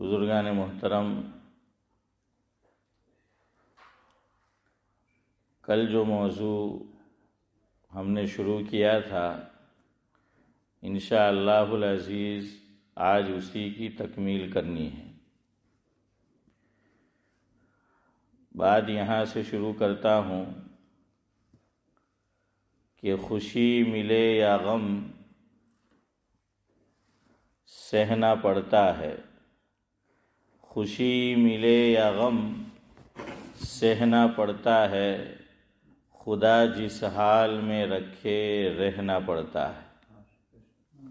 بزرگان محترم کل جو موضوع ہم نے شروع کیا تھا انشاء اللہ آج اسی کی تکمیل کرنی ہے بات یہاں سے شروع کرتا ہوں کہ خوشی ملے یا غم سہنا پڑتا ہے خوشی ملے یا غم سہنا پڑتا ہے خدا جس حال میں رکھے رہنا پڑتا ہے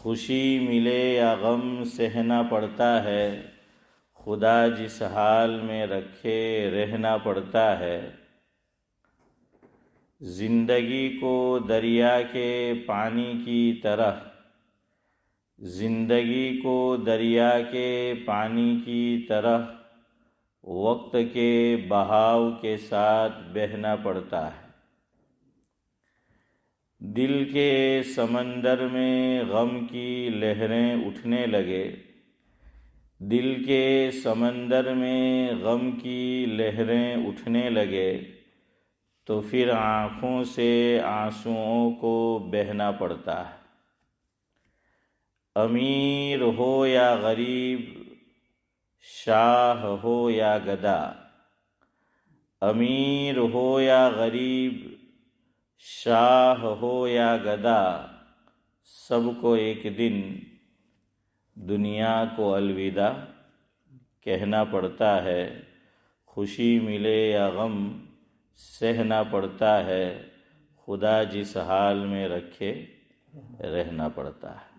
خوشی ملے یا غم سہنا پڑتا ہے خدا جس حال میں رکھے رہنا پڑتا ہے زندگی کو دریا کے پانی کی طرح زندگی کو دریا کے پانی کی طرح وقت کے بہاؤ کے ساتھ بہنا پڑتا ہے دل کے سمندر میں غم کی لہریں اٹھنے لگے دل کے سمندر میں غم کی لہریں اٹھنے لگے تو پھر آنکھوں سے آنسوؤں کو بہنا پڑتا ہے امیر ہو یا غریب شاہ ہو یا گدا امیر ہو یا غریب شاہ ہو یا گدا سب کو ایک دن دنیا کو الوداع کہنا پڑتا ہے خوشی ملے یا غم سہنا پڑتا ہے خدا جس حال میں رکھے رہنا پڑتا ہے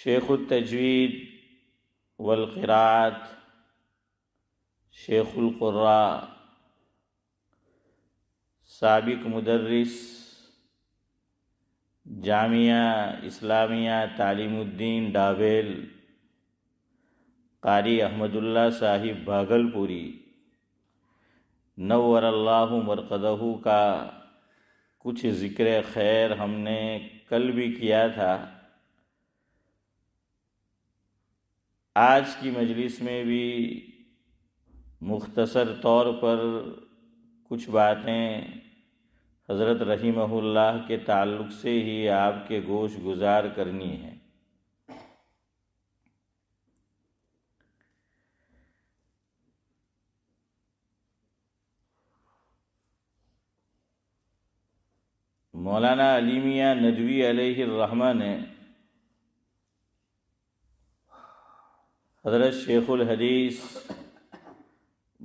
شیخ التجوید والقرات شیخ القراء سابق مدرس جامعہ اسلامیہ تعلیم الدین ڈابیل قاری احمد اللہ صاحب بھاگل پوری نور اللہ مرکزہ کا کچھ ذکر خیر ہم نے کل بھی کیا تھا آج کی مجلس میں بھی مختصر طور پر کچھ باتیں حضرت رحیمہ اللہ کے تعلق سے ہی آپ کے گوش گزار کرنی ہیں مولانا علی میاں ندوی علیہ الرحمہ نے حضرت شیخ الحدیث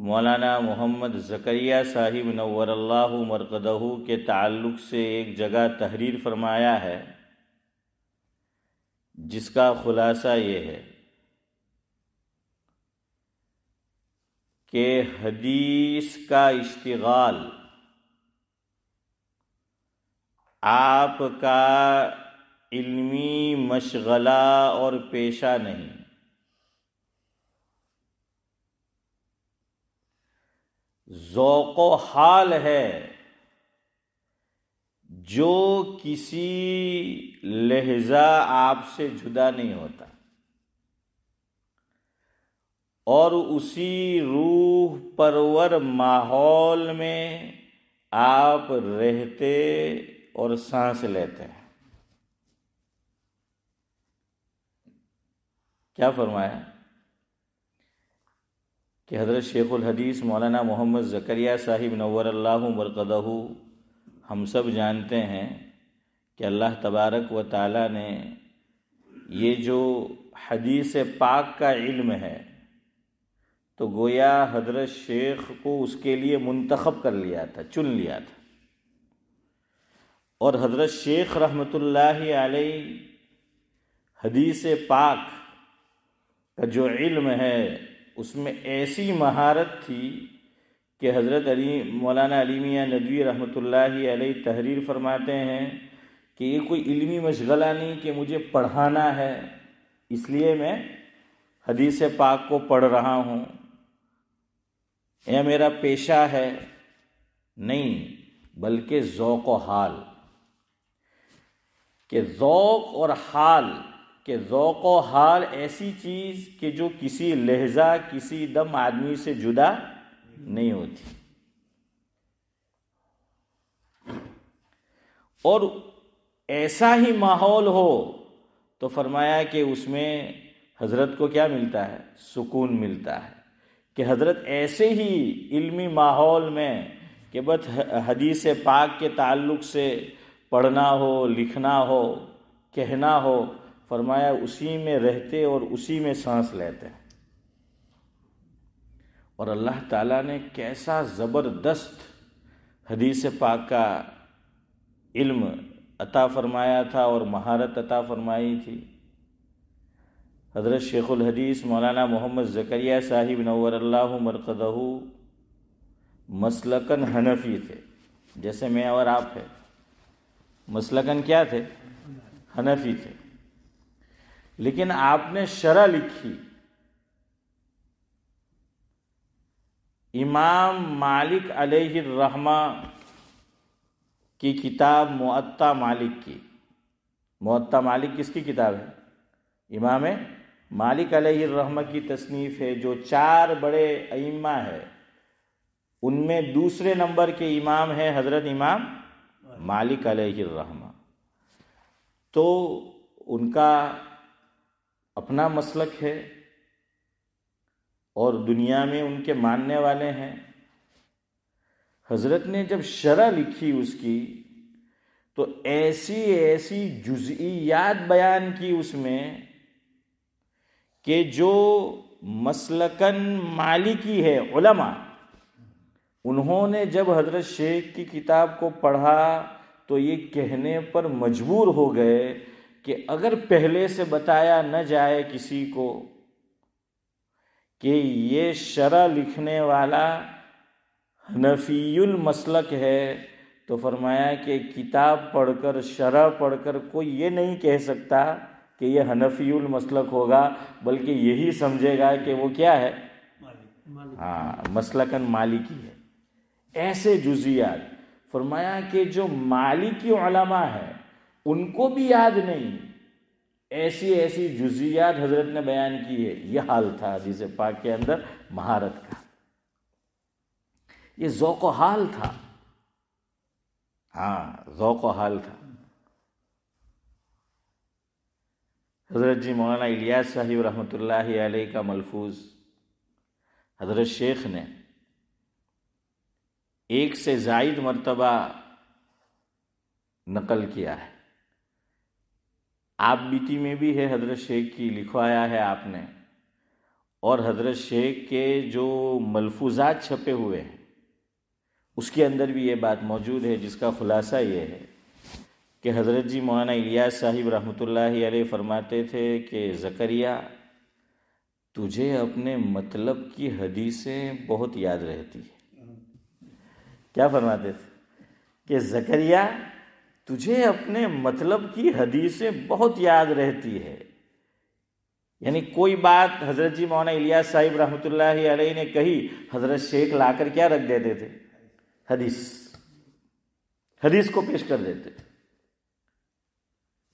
مولانا محمد زکریہ صاحب نور اللہ مرکدہ کے تعلق سے ایک جگہ تحریر فرمایا ہے جس کا خلاصہ یہ ہے کہ حدیث کا اشتغال آپ کا علمی مشغلہ اور پیشہ نہیں ذوق و حال ہے جو کسی لہجہ آپ سے جدا نہیں ہوتا اور اسی روح پرور ماحول میں آپ رہتے اور سانس لیتے ہیں کیا فرمایا کہ حضرت شیخ الحدیث مولانا محمد زکریہ صاحب نور اللہ مرقدہ ہم سب جانتے ہیں کہ اللہ تبارک و تعالیٰ نے یہ جو حدیث پاک کا علم ہے تو گویا حضرت شیخ کو اس کے لیے منتخب کر لیا تھا چن لیا تھا اور حضرت شیخ رحمۃ اللہ علیہ حدیث پاک کا جو علم ہے اس میں ایسی مہارت تھی کہ حضرت علی مولانا علی میاں ندوی رحمۃ اللہ علیہ تحریر فرماتے ہیں کہ یہ کوئی علمی مشغلہ نہیں کہ مجھے پڑھانا ہے اس لیے میں حدیث پاک کو پڑھ رہا ہوں یہ میرا پیشہ ہے نہیں بلکہ ذوق و حال کہ ذوق اور حال کہ ذوق و حال ایسی چیز کہ جو کسی لہجہ کسی دم آدمی سے جدا نہیں ہوتی اور ایسا ہی ماحول ہو تو فرمایا کہ اس میں حضرت کو کیا ملتا ہے سکون ملتا ہے کہ حضرت ایسے ہی علمی ماحول میں کہ بس حدیث پاک کے تعلق سے پڑھنا ہو لکھنا ہو کہنا ہو فرمایا اسی میں رہتے اور اسی میں سانس لیتے اور اللہ تعالیٰ نے کیسا زبردست حدیث پاک کا علم عطا فرمایا تھا اور مہارت عطا فرمائی تھی حضرت شیخ الحدیث مولانا محمد زکریہ صاحب نور اللہ مرقدہ مسلکن حنفی تھے جیسے میں اور آپ ہے مسلکن کیا تھے حنفی تھے لیکن آپ نے شرح لکھی امام مالک علیہ الرحمہ کی کتاب معطا مالک کی معتہ مالک کس کی کتاب ہے امام مالک علیہ الرحمہ کی تصنیف ہے جو چار بڑے ائمہ ہے ان میں دوسرے نمبر کے امام ہیں حضرت امام مالک علیہ الرحمہ تو ان کا اپنا مسلک ہے اور دنیا میں ان کے ماننے والے ہیں حضرت نے جب شرح لکھی اس کی تو ایسی ایسی جزئیات بیان کی اس میں کہ جو مسلکن مالکی ہے علماء انہوں نے جب حضرت شیخ کی کتاب کو پڑھا تو یہ کہنے پر مجبور ہو گئے کہ اگر پہلے سے بتایا نہ جائے کسی کو کہ یہ شرح لکھنے والا نفی المسلک ہے تو فرمایا کہ کتاب پڑھ کر شرح پڑھ کر کوئی یہ نہیں کہہ سکتا کہ یہ حنفی المسلک ہوگا بلکہ یہی سمجھے گا کہ وہ کیا ہے ہاں مسلکن مالکی ہے ایسے جزیات فرمایا کہ جو مالکی علماء ہے ان کو بھی یاد نہیں ایسی ایسی جزیات حضرت نے بیان کی ہے یہ حال تھا حدیث پاک کے اندر مہارت کا یہ ذوق و حال تھا ہاں ذوق و حال تھا حضرت جی مولانا الیاس صاحب رحمۃ اللہ علیہ کا ملفوظ حضرت شیخ نے ایک سے زائد مرتبہ نقل کیا ہے آپ بیتی میں بھی ہے حضرت شیخ کی لکھوایا ہے آپ نے اور حضرت شیخ کے جو ملفوظات چھپے ہوئے ہیں اس کے اندر بھی یہ بات موجود ہے جس کا خلاصہ یہ ہے کہ حضرت جی مولانا الیاس صاحب رحمۃ اللہ علیہ فرماتے تھے کہ زکریہ تجھے اپنے مطلب کی حدیثیں بہت یاد رہتی ہیں کیا فرماتے تھے کہ زکریہ تجھے اپنے مطلب کی حدیثیں بہت یاد رہتی ہے یعنی کوئی بات حضرت جی مولانا صاحب رحمت اللہ علیہ نے کہی حضرت شیخ لا کر کیا رکھ دیتے تھے حدیث حدیث کو پیش کر دیتے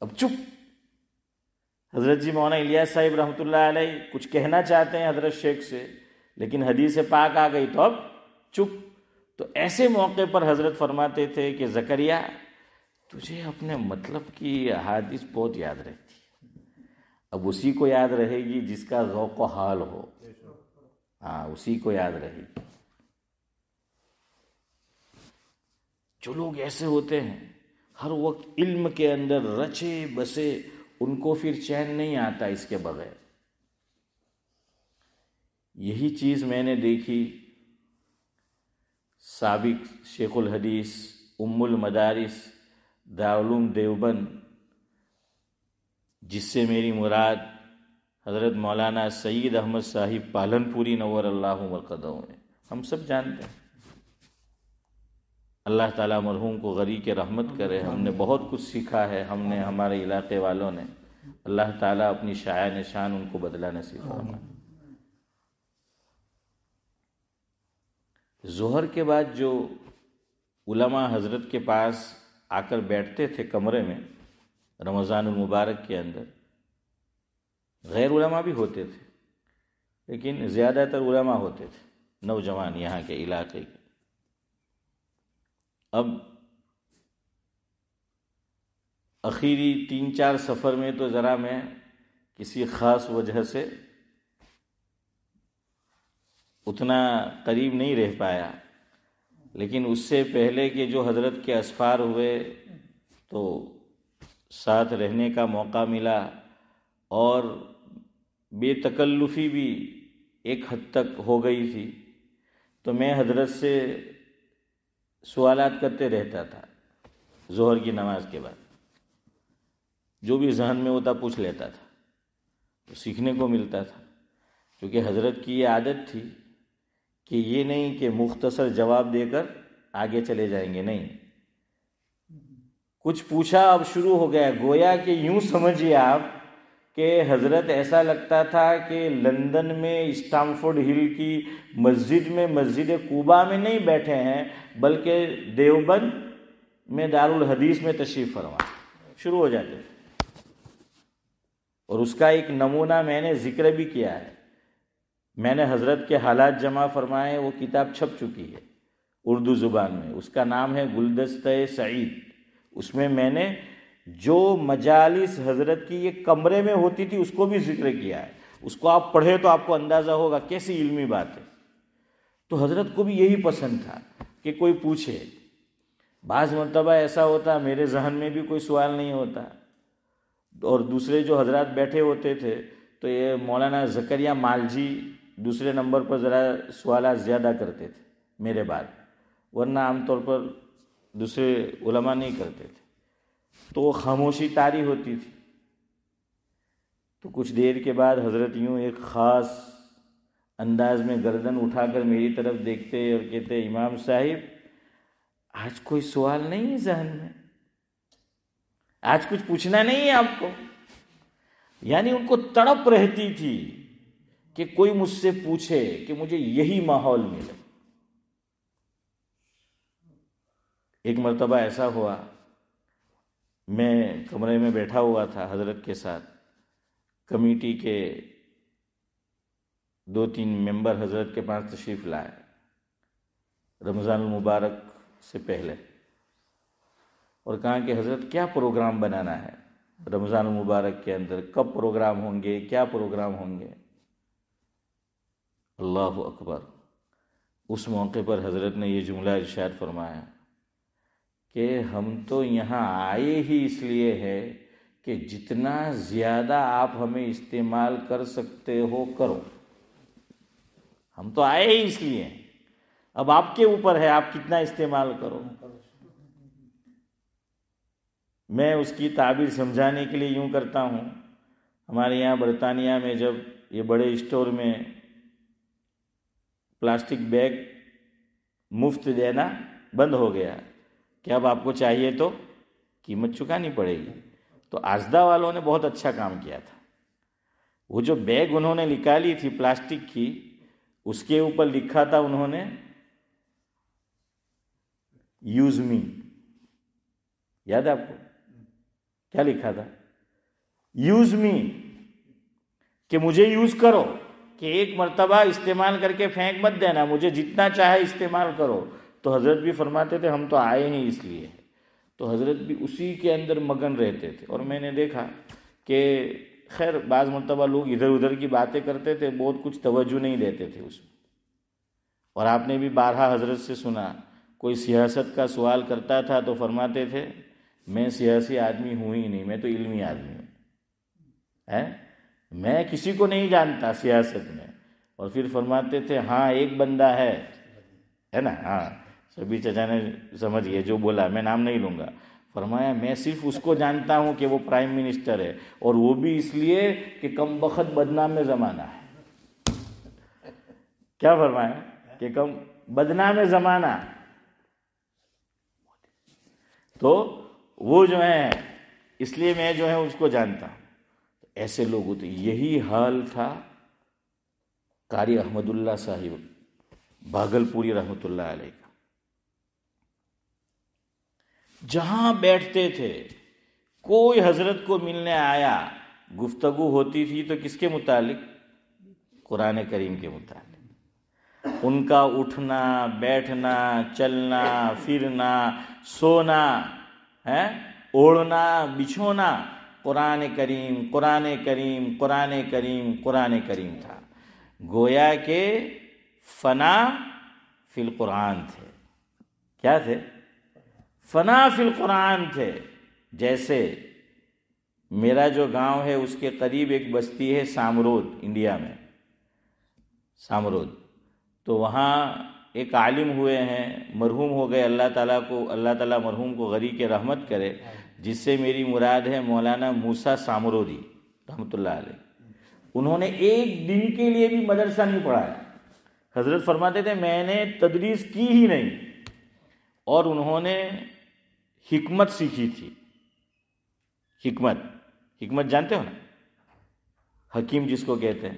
اب چپ حضرت جی مولانا صاحب رحمت اللہ علیہ کچھ کہنا چاہتے ہیں حضرت شیخ سے لیکن حدیث پاک آ گئی تو اب چپ تو ایسے موقع پر حضرت فرماتے تھے کہ زکریہ تجھے اپنے مطلب کی حادث بہت یاد رہتی ہے اب اسی کو یاد رہے گی جس کا ذوق و حال ہو ہاں اسی کو یاد رہے گی جو لوگ ایسے ہوتے ہیں ہر وقت علم کے اندر رچے بسے ان کو پھر چین نہیں آتا اس کے بغیر یہی چیز میں نے دیکھی سابق شیخ الحدیث ام المدارس دارالعلوم دیوبند جس سے میری مراد حضرت مولانا سعید احمد صاحب پالن پوری نور اللہ مرقدوں ہم سب جانتے ہیں اللہ تعالیٰ مرحوم کو غری کے رحمت کرے ہم نے بہت کچھ سیکھا ہے ہم نے ہمارے علاقے والوں نے اللہ تعالیٰ اپنی شاع نشان ان کو بدلا نصیب فرمائے ظہر کے بعد جو علماء حضرت کے پاس آ کر بیٹھتے تھے کمرے میں رمضان المبارک کے اندر غیر علماء بھی ہوتے تھے لیکن زیادہ تر علماء ہوتے تھے نوجوان یہاں کے علاقے کے اب اخیری تین چار سفر میں تو ذرا میں کسی خاص وجہ سے اتنا قریب نہیں رہ پایا لیکن اس سے پہلے کہ جو حضرت کے اسفار ہوئے تو ساتھ رہنے کا موقع ملا اور بے تکلفی بھی ایک حد تک ہو گئی تھی تو میں حضرت سے سوالات کرتے رہتا تھا ظہر کی نماز کے بعد جو بھی ذہن میں ہوتا پوچھ لیتا تھا تو سیکھنے کو ملتا تھا کیونکہ حضرت کی یہ عادت تھی کہ یہ نہیں کہ مختصر جواب دے کر آگے چلے جائیں گے نہیں کچھ پوچھا اب شروع ہو گیا گویا کہ یوں سمجھیے آپ کہ حضرت ایسا لگتا تھا کہ لندن میں اسٹامفورڈ ہل کی مسجد میں مسجد کوبا میں نہیں بیٹھے ہیں بلکہ دیوبند میں دار الحدیث میں تشریف فرما شروع ہو جاتے اور اس کا ایک نمونہ میں نے ذکر بھی کیا ہے میں نے حضرت کے حالات جمع فرمائے وہ کتاب چھپ چکی ہے اردو زبان میں اس کا نام ہے گلدستہ سعید اس میں میں نے جو مجالس حضرت کی یہ کمرے میں ہوتی تھی اس کو بھی ذکر کیا ہے اس کو آپ پڑھے تو آپ کو اندازہ ہوگا کیسی علمی بات ہے تو حضرت کو بھی یہی پسند تھا کہ کوئی پوچھے بعض مرتبہ ایسا ہوتا میرے ذہن میں بھی کوئی سوال نہیں ہوتا اور دوسرے جو حضرات بیٹھے ہوتے تھے تو یہ مولانا زکریہ مالجی دوسرے نمبر پر ذرا سوالات زیادہ کرتے تھے میرے بعد ورنہ عام طور پر دوسرے علماء نہیں کرتے تھے تو وہ خاموشی تاری ہوتی تھی تو کچھ دیر کے بعد حضرت یوں ایک خاص انداز میں گردن اٹھا کر میری طرف دیکھتے اور کہتے امام صاحب آج کوئی سوال نہیں ہے ذہن میں آج کچھ پوچھنا نہیں ہے آپ کو یعنی ان کو تڑپ رہتی تھی کہ کوئی مجھ سے پوچھے کہ مجھے یہی ماحول ملے ایک مرتبہ ایسا ہوا میں کمرے میں بیٹھا ہوا تھا حضرت کے ساتھ کمیٹی کے دو تین ممبر حضرت کے پاس تشریف لائے رمضان المبارک سے پہلے اور کہا کہ حضرت کیا پروگرام بنانا ہے رمضان المبارک کے اندر کب پروگرام ہوں گے کیا پروگرام ہوں گے اللہ اکبر اس موقع پر حضرت نے یہ جملہ ارشاد فرمایا کہ ہم تو یہاں آئے ہی اس لیے ہے کہ جتنا زیادہ آپ ہمیں استعمال کر سکتے ہو کرو ہم تو آئے ہی اس لیے اب آپ کے اوپر ہے آپ کتنا استعمال کرو میں اس کی تعبیر سمجھانے کے لیے یوں کرتا ہوں ہمارے یہاں برطانیہ میں جب یہ بڑے اسٹور میں پلاسٹک بیگ مفت دینا بند ہو گیا کہ اب آپ کو چاہیے تو قیمت چکانی پڑے گی تو آزدہ والوں نے بہت اچھا کام کیا تھا وہ جو بیگ انہوں نے نکالی تھی پلاسٹک کی اس کے اوپر لکھا تھا انہوں نے یوز می یاد ہے آپ کو کیا لکھا تھا یوز می کہ مجھے یوز کرو کہ ایک مرتبہ استعمال کر کے پھینک مت دینا مجھے جتنا چاہے استعمال کرو تو حضرت بھی فرماتے تھے ہم تو آئے ہیں اس لیے تو حضرت بھی اسی کے اندر مگن رہتے تھے اور میں نے دیکھا کہ خیر بعض مرتبہ لوگ ادھر ادھر کی باتیں کرتے تھے بہت کچھ توجہ نہیں دیتے تھے اس میں اور آپ نے بھی بارہا حضرت سے سنا کوئی سیاست کا سوال کرتا تھا تو فرماتے تھے میں سیاسی آدمی ہوں ہی نہیں میں تو علمی آدمی ہوں میں کسی کو نہیں جانتا سیاست میں اور پھر فرماتے تھے ہاں ایک بندہ ہے ہے نا ہاں سبھی چچا نے سمجھ گئے جو بولا میں نام نہیں لوں گا فرمایا میں صرف اس کو جانتا ہوں کہ وہ پرائم منسٹر ہے اور وہ بھی اس لیے کہ کم بخت بدنام زمانہ ہے کیا فرمایا کہ کم بدنام زمانہ تو وہ جو ہے اس لیے میں جو ہے اس کو جانتا ہوں ایسے لوگ ہوتے یہی حال تھا قاری احمد اللہ صاحب بھاگل پوری رحمۃ اللہ علیہ کا جہاں بیٹھتے تھے کوئی حضرت کو ملنے آیا گفتگو ہوتی تھی تو کس کے متعلق قرآن کریم کے متعلق ان کا اٹھنا بیٹھنا چلنا پھرنا سونا اوڑھنا بچھونا قرآن کریم قرآن کریم قرآن کریم قرآن کریم تھا گویا کہ فنا فی القرآن تھے کیا تھے فنا فی القرآن تھے جیسے میرا جو گاؤں ہے اس کے قریب ایک بستی ہے سامرود انڈیا میں سامرود تو وہاں ایک عالم ہوئے ہیں مرحوم ہو گئے اللہ تعالیٰ کو اللہ تعالیٰ مرحوم کو غری کے رحمت کرے جس سے میری مراد ہے مولانا موسا سامرودی رحمۃ اللہ علیہ انہوں نے ایک دن کے لیے بھی مدرسہ نہیں پڑھایا حضرت فرماتے تھے میں نے تدریس کی ہی نہیں اور انہوں نے حکمت سیکھی تھی حکمت حکمت جانتے ہو نا حکیم جس کو کہتے ہیں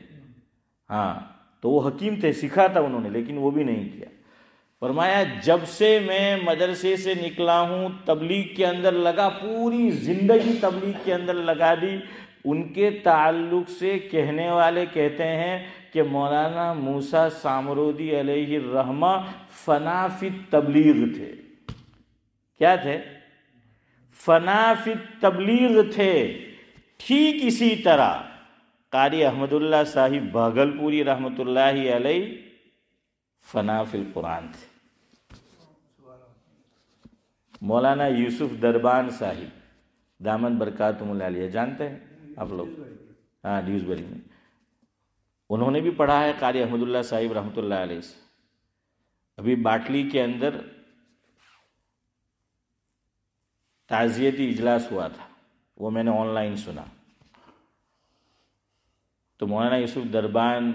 ہاں تو وہ حکیم تھے سیکھا تھا انہوں نے لیکن وہ بھی نہیں کیا فرمایا جب سے میں مدرسے سے نکلا ہوں تبلیغ کے اندر لگا پوری زندگی تبلیغ کے اندر لگا دی ان کے تعلق سے کہنے والے کہتے ہیں کہ مولانا موسا سامرودی علیہ الرحمٰ فنا تبلیغ تھے کیا تھے فنا تبلیغ تھے ٹھیک اسی طرح قاری احمد اللہ صاحب بھاگل پوری رحمۃ اللہ علیہ فنا القرآن تھے مولانا یوسف دربان صاحب دامن برکاتوم ملالیہ جانتے ہیں آپ لوگ ہاں نیوز بری میں انہوں نے بھی پڑھا ہے قاری احمد اللہ صاحب رحمۃ اللہ علیہ سے ابھی باٹلی کے اندر تعزیتی اجلاس ہوا تھا وہ میں نے آن لائن سنا تو مولانا یوسف دربان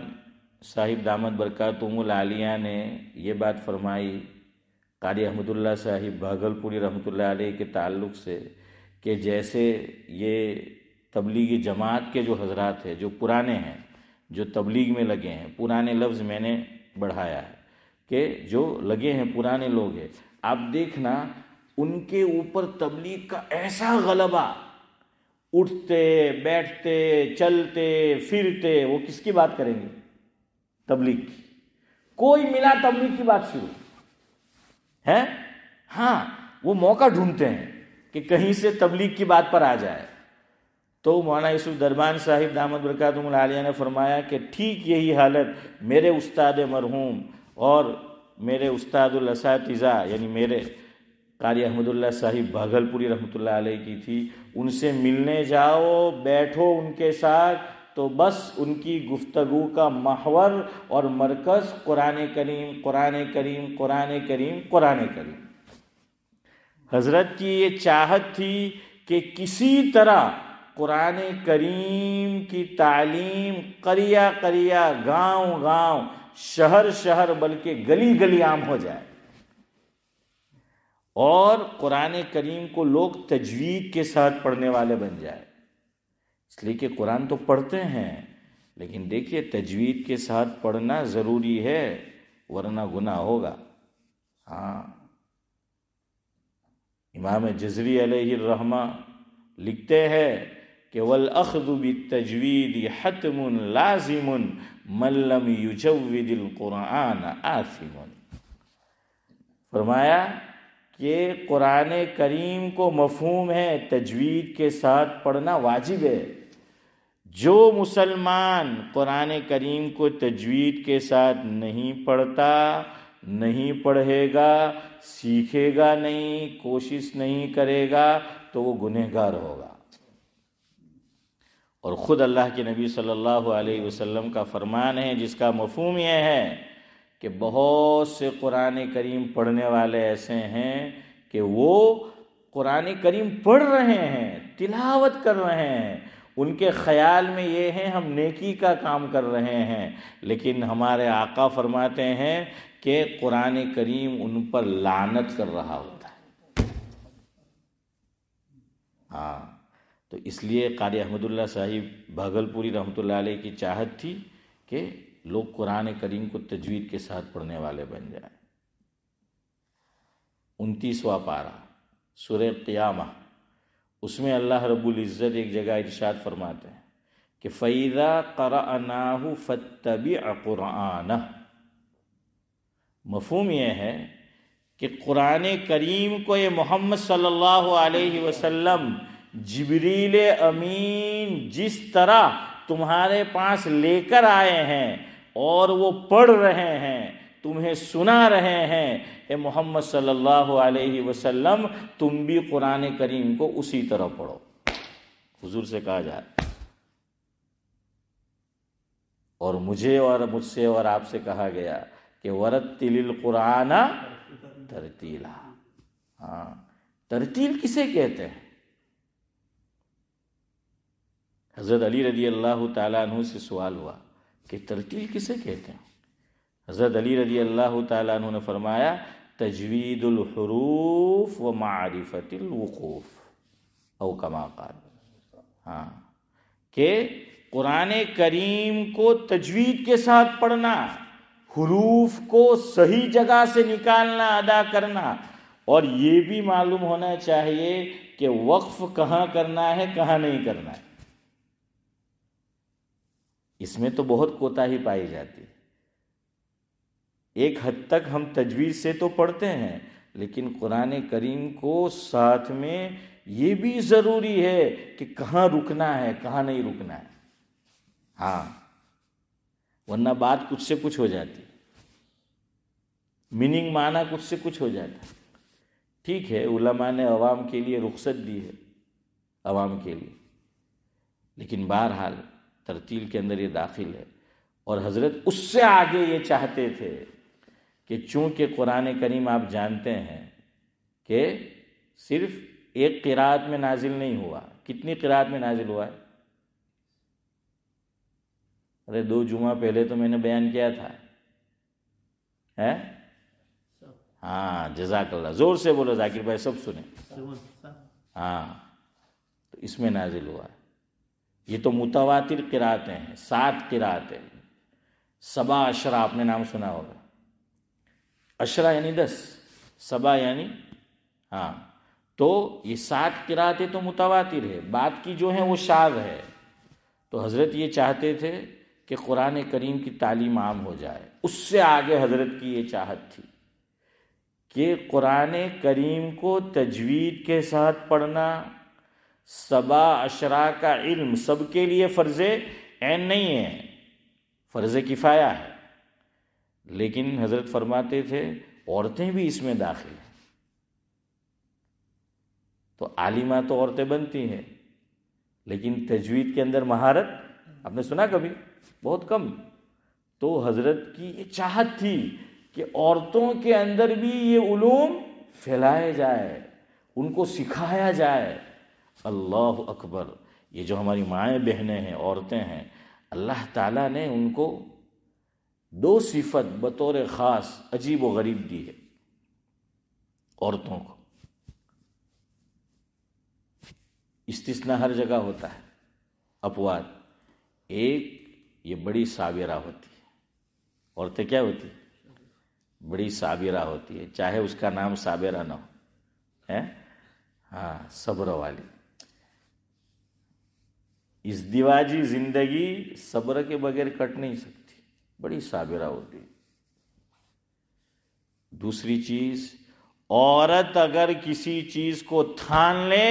صاحب دامت برکاتوم العالیہ نے یہ بات فرمائی قاری احمد اللہ صاحب بھاگل پوری رحمۃ اللہ علیہ کے تعلق سے کہ جیسے یہ تبلیغی جماعت کے جو حضرات ہیں جو پرانے ہیں جو تبلیغ میں لگے ہیں پرانے لفظ میں نے بڑھایا ہے کہ جو لگے ہیں پرانے لوگ ہیں آپ دیکھنا ان کے اوپر تبلیغ کا ایسا غلبہ اٹھتے بیٹھتے چلتے پھرتے وہ کس کی بات کریں گے تبلیغ کی کوئی ملا تبلیغ کی بات شروع ہے ہاں وہ موقع ڈھونڈتے ہیں کہ کہیں سے تبلیغ کی بات پر آ جائے تو مولانا یوسف دربان صاحب دامد برکات العالیہ نے فرمایا کہ ٹھیک یہی حالت میرے استاد مرحوم اور میرے استاد الاساتذہ یعنی میرے قاری احمد اللہ صاحب بھاگل پوری رحمۃ اللہ علیہ کی تھی ان سے ملنے جاؤ بیٹھو ان کے ساتھ تو بس ان کی گفتگو کا محور اور مرکز قرآن کریم قرآن کریم قرآن کریم قرآن کریم حضرت کی یہ چاہت تھی کہ کسی طرح قرآن کریم کی تعلیم کریا کریا گاؤں گاؤں شہر شہر بلکہ گلی گلی عام ہو جائے اور قرآن کریم کو لوگ تجوید کے ساتھ پڑھنے والے بن جائے اس لیے کہ قرآن تو پڑھتے ہیں لیکن دیکھیے تجوید کے ساتھ پڑھنا ضروری ہے ورنہ گناہ ہوگا ہاں امام جزری علیہ الرحمہ لکھتے ہیں کہ بل اخدی تجوید حتمن لازمن ملم یوجو القرآن قرآرآن فرمایا کہ قرآن کریم کو مفہوم ہے تجوید کے ساتھ پڑھنا واجب ہے جو مسلمان قرآن کریم کو تجوید کے ساتھ نہیں پڑھتا نہیں پڑھے گا سیکھے گا نہیں کوشش نہیں کرے گا تو وہ گنہ گار ہوگا اور خود اللہ کے نبی صلی اللہ علیہ وسلم کا فرمان ہے جس کا مفہوم یہ ہے کہ بہت سے قرآن کریم پڑھنے والے ایسے ہیں کہ وہ قرآن کریم پڑھ رہے ہیں تلاوت کر رہے ہیں ان کے خیال میں یہ ہیں ہم نیکی کا کام کر رہے ہیں لیکن ہمارے آقا فرماتے ہیں کہ قرآن کریم ان پر لانت کر رہا ہوتا ہے ہاں تو اس لیے قاری احمد اللہ صاحب بھاگل پوری رحمۃ اللہ علیہ کی چاہت تھی کہ لوگ قرآن کریم کو تجوید کے ساتھ پڑھنے والے بن جائیں انتیسواں پارہ سورہ قیامہ اس میں اللہ رب العزت ایک جگہ ارشاد فرماتے ہیں کہ فیرا کرنا فتبی قرآن مفہوم یہ ہے کہ قرآن کریم کو یہ محمد صلی اللہ علیہ وسلم جبریل امین جس طرح تمہارے پاس لے کر آئے ہیں اور وہ پڑھ رہے ہیں تمہیں سنا رہے ہیں اے محمد صلی اللہ علیہ وسلم تم بھی قرآن کریم کو اسی طرح پڑھو حضور سے کہا جائے اور مجھے اور مجھ سے اور آپ سے کہا گیا کہ ورت تل قرآن ترتیلا ہاں ترتیل کسے کہتے ہیں حضرت علی رضی اللہ تعالیٰ عنہ سے سوال ہوا کہ ترتیل کسے کہتے ہیں حضرت علی رضی اللہ تعالیٰ انہوں نے فرمایا تجوید الحروف و معرفت الوقوف او کما قال ہاں کہ قرآن کریم کو تجوید کے ساتھ پڑھنا حروف کو صحیح جگہ سے نکالنا ادا کرنا اور یہ بھی معلوم ہونا چاہیے کہ وقف کہاں کرنا ہے کہاں نہیں کرنا ہے اس میں تو بہت کوتا ہی پائی جاتی ہے ایک حد تک ہم تجویز سے تو پڑھتے ہیں لیکن قرآن کریم کو ساتھ میں یہ بھی ضروری ہے کہ کہاں رکنا ہے کہاں نہیں رکنا ہے ہاں ورنہ بات کچھ سے کچھ ہو جاتی میننگ معنی کچھ سے کچھ ہو جاتا ٹھیک ہے علماء نے عوام کے لیے رخصت دی ہے عوام کے لیے لیکن بہرحال ترتیل کے اندر یہ داخل ہے اور حضرت اس سے آگے یہ چاہتے تھے کہ چونکہ قرآن کریم آپ جانتے ہیں کہ صرف ایک قرآت میں نازل نہیں ہوا کتنی قرآت میں نازل ہوا ہے ارے دو جمعہ پہلے تو میں نے بیان کیا تھا ہاں جزاک اللہ زور سے بولو ذاکر بھائی سب سنیں ہاں تو اس میں نازل ہوا ہے یہ تو متواتر قرآتیں ہیں سات قرآتیں سبا اشرا آپ نے نام سنا ہوگا اشرا یعنی دس سبا یعنی ہاں تو یہ سات کرتے تو متواتر ہے بات کی جو ہیں وہ شاد ہے تو حضرت یہ چاہتے تھے کہ قرآن کریم کی تعلیم عام ہو جائے اس سے آگے حضرت کی یہ چاہت تھی کہ قرآن کریم کو تجوید کے ساتھ پڑھنا صبا اشرا کا علم سب کے لیے فرض عین نہیں ہے فرض کفایہ ہے لیکن حضرت فرماتے تھے عورتیں بھی اس میں داخل ہیں تو عالمہ تو عورتیں بنتی ہیں لیکن تجوید کے اندر مہارت آپ نے سنا کبھی بہت کم تو حضرت کی یہ چاہت تھی کہ عورتوں کے اندر بھی یہ علوم پھیلائے جائے ان کو سکھایا جائے اللہ اکبر یہ جو ہماری مائیں بہنیں ہیں عورتیں ہیں اللہ تعالیٰ نے ان کو دو صفت بطور خاص عجیب و غریب دی ہے عورتوں کو استثنا ہر جگہ ہوتا ہے اپواد ایک یہ بڑی صابرہ ہوتی ہے عورتیں کیا ہوتی بڑی صابرہ ہوتی ہے چاہے اس کا نام صابرہ نہ ہو ہاں صبر والی اس دیواجی زندگی صبر کے بغیر کٹ نہیں سکتی بڑی صابرہ ہوتی دوسری چیز عورت اگر کسی چیز کو تھان لے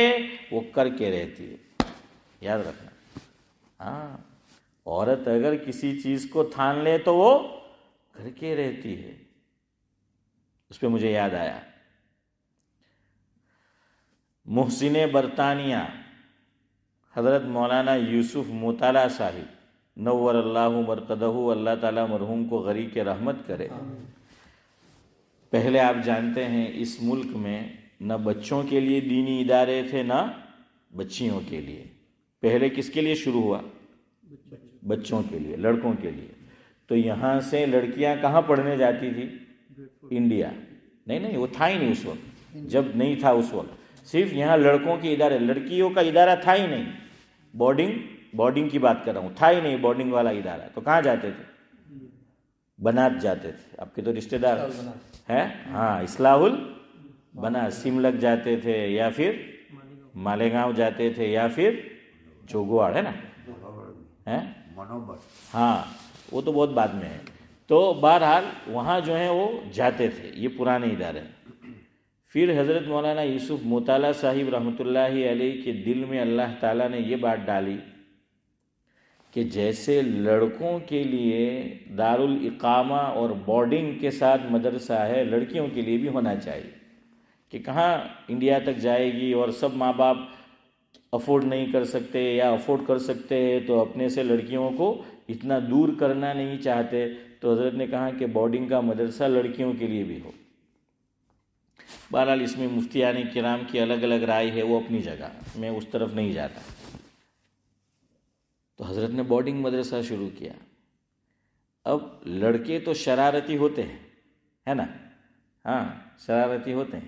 وہ کر کے رہتی ہے یاد رکھنا ہاں عورت اگر کسی چیز کو تھان لے تو وہ کر کے رہتی ہے اس پہ مجھے یاد آیا محسن برطانیہ حضرت مولانا یوسف مطالعہ صاحب نور اللہ مرتدہ اللہ تعالیٰ مرحوم کو غری کے رحمت کرے پہلے آپ جانتے ہیں اس ملک میں نہ بچوں کے لیے دینی ادارے تھے نہ بچیوں کے لیے پہلے کس کے لیے شروع ہوا بچوں کے لیے لڑکوں کے لیے تو یہاں سے لڑکیاں کہاں پڑھنے جاتی تھی انڈیا نہیں نہیں وہ تھا ہی نہیں اس وقت جب نہیں تھا اس وقت صرف یہاں لڑکوں کے ادارے لڑکیوں کا ادارہ تھا ہی نہیں بورڈنگ بورڈنگ کی بات کر رہا ہوں تھا ہی نہیں بورڈنگ والا ادارہ تو کہاں جاتے تھے بنات جاتے تھے آپ کے تو رشتے دار ہے ہاں اسلاح لگ جاتے تھے یا پھر مالیگاؤں جاتے تھے یا پھر چوگواڑ ہے نا ہاں وہ تو بہت بعد میں ہے تو بہرحال وہاں جو ہیں وہ جاتے تھے یہ پرانے ادارے پھر حضرت مولانا یوسف مطالعہ صاحب رحمۃ اللہ علیہ کے دل میں اللہ تعالیٰ نے یہ بات ڈالی کہ جیسے لڑکوں کے لیے دار اور بورڈنگ کے ساتھ مدرسہ ہے لڑکیوں کے لیے بھی ہونا چاہیے کہ کہاں انڈیا تک جائے گی اور سب ماں باپ افورڈ نہیں کر سکتے یا افورڈ کر سکتے ہیں تو اپنے سے لڑکیوں کو اتنا دور کرنا نہیں چاہتے تو حضرت نے کہا کہ بورڈنگ کا مدرسہ لڑکیوں کے لیے بھی ہو اس میں مفتیان کرام کی الگ الگ رائے ہے وہ اپنی جگہ میں اس طرف نہیں جاتا تو حضرت نے بورڈنگ مدرسہ شروع کیا اب لڑکے تو شرارتی ہوتے ہیں ہے نا ہاں شرارتی ہوتے ہیں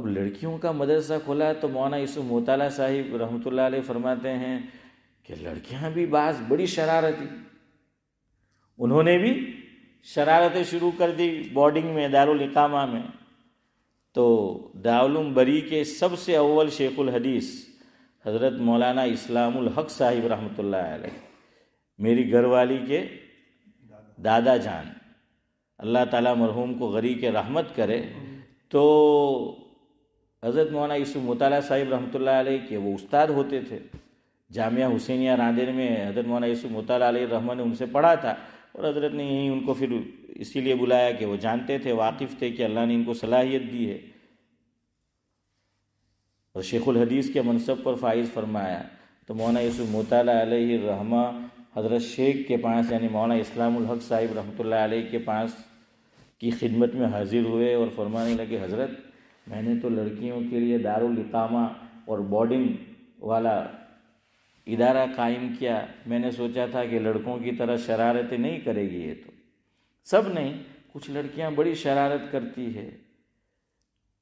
اب لڑکیوں کا مدرسہ کھولا تو مولانا یوسف مطالعہ صاحب رحمۃ اللہ علیہ فرماتے ہیں کہ لڑکیاں بھی بعض بڑی شرارتی انہوں نے بھی شرارتیں شروع کر دی بورڈنگ میں دارالقامہ میں تو دارالم بری کے سب سے اول شیخ الحدیث حضرت مولانا اسلام الحق صاحب رحمۃ اللہ علیہ میری گھر والی کے دادا جان اللہ تعالیٰ مرحوم کو غری کے رحمت کرے تو حضرت مولانا یوسف مطالعہ صاحب رحمۃ اللہ علیہ کے وہ استاد ہوتے تھے جامعہ حسینیہ راندیر میں حضرت مولانا یوسف مطالعہ علیہ الرحمٰن نے ان سے پڑھا تھا اور حضرت نے یہیں ان کو پھر اسی لیے بلایا کہ وہ جانتے تھے واقف تھے کہ اللہ نے ان کو صلاحیت دی ہے اور شیخ الحدیث کے منصب پر فائز فرمایا تو مولانا یوسف مطالعہ علیہ الرحمہ حضرت شیخ کے پاس یعنی مولانا اسلام الحق صاحب رحمۃ اللہ علیہ کے پاس کی خدمت میں حاضر ہوئے اور فرمانے لگے حضرت میں نے تو لڑکیوں کے لیے دارالقامہ اور بورڈنگ والا ادارہ قائم کیا میں نے سوچا تھا کہ لڑکوں کی طرح شرارتیں نہیں کرے گی یہ تو سب نہیں کچھ لڑکیاں بڑی شرارت کرتی ہے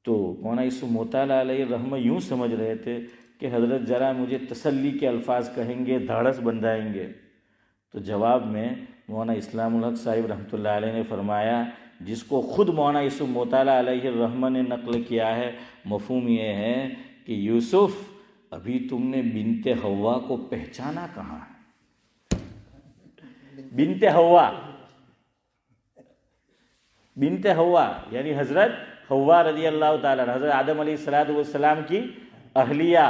تو مولانا یوسف مطالعہ علیہ رحمہ یوں سمجھ رہے تھے کہ حضرت ذرا مجھے تسلی کے الفاظ کہیں گے دھاڑس بندھائیں گے تو جواب میں مولانا اسلام الحق صاحب رحمۃ اللہ علیہ نے فرمایا جس کو خود مولانا یوسف مطالعہ علیہ الرحمہ نے نقل کیا ہے مفہوم یہ ہے کہ یوسف ابھی تم نے بنت ہوا کو پہچانا کہاں ہے بنت ہوا بنت ہوا یعنی حضرت ہوا رضی اللہ تعالیٰ حضرت آدم علیہ السلاۃ والسلام کی اہلیہ